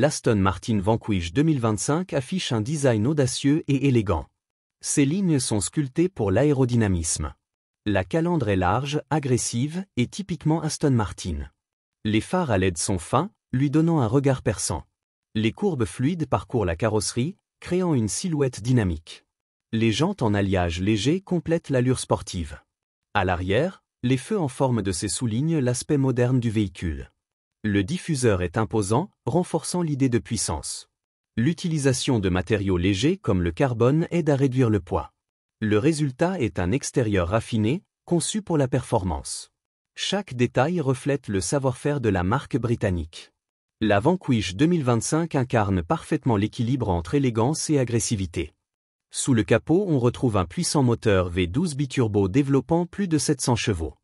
l'Aston Martin Vanquish 2025 affiche un design audacieux et élégant. Ses lignes sont sculptées pour l'aérodynamisme. La calandre est large, agressive et typiquement Aston Martin. Les phares à LED sont fins, lui donnant un regard perçant. Les courbes fluides parcourent la carrosserie, créant une silhouette dynamique. Les jantes en alliage léger complètent l'allure sportive. À l'arrière, les feux en forme de ces soulignent l'aspect moderne du véhicule. Le diffuseur est imposant, renforçant l'idée de puissance. L'utilisation de matériaux légers comme le carbone aide à réduire le poids. Le résultat est un extérieur raffiné, conçu pour la performance. Chaque détail reflète le savoir-faire de la marque britannique. La Vanquish 2025 incarne parfaitement l'équilibre entre élégance et agressivité. Sous le capot, on retrouve un puissant moteur V12 biturbo développant plus de 700 chevaux.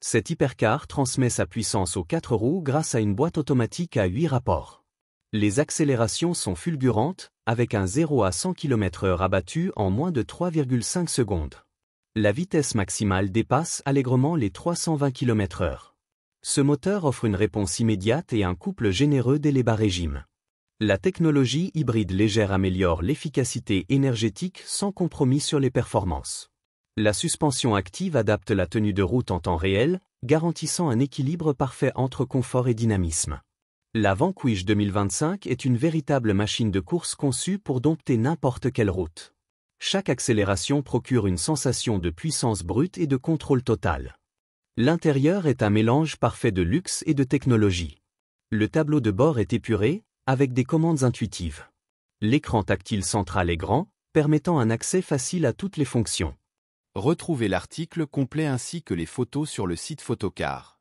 Cet hypercar transmet sa puissance aux quatre roues grâce à une boîte automatique à 8 rapports. Les accélérations sont fulgurantes, avec un 0 à 100 km/h abattu en moins de 3,5 secondes. La vitesse maximale dépasse allègrement les 320 km/h. Ce moteur offre une réponse immédiate et un couple généreux dès les bas régimes. La technologie hybride légère améliore l'efficacité énergétique sans compromis sur les performances. La suspension active adapte la tenue de route en temps réel, garantissant un équilibre parfait entre confort et dynamisme. La Vanquish 2025 est une véritable machine de course conçue pour dompter n'importe quelle route. Chaque accélération procure une sensation de puissance brute et de contrôle total. L'intérieur est un mélange parfait de luxe et de technologie. Le tableau de bord est épuré, avec des commandes intuitives. L'écran tactile central est grand, permettant un accès facile à toutes les fonctions. Retrouvez l'article complet ainsi que les photos sur le site Photocar.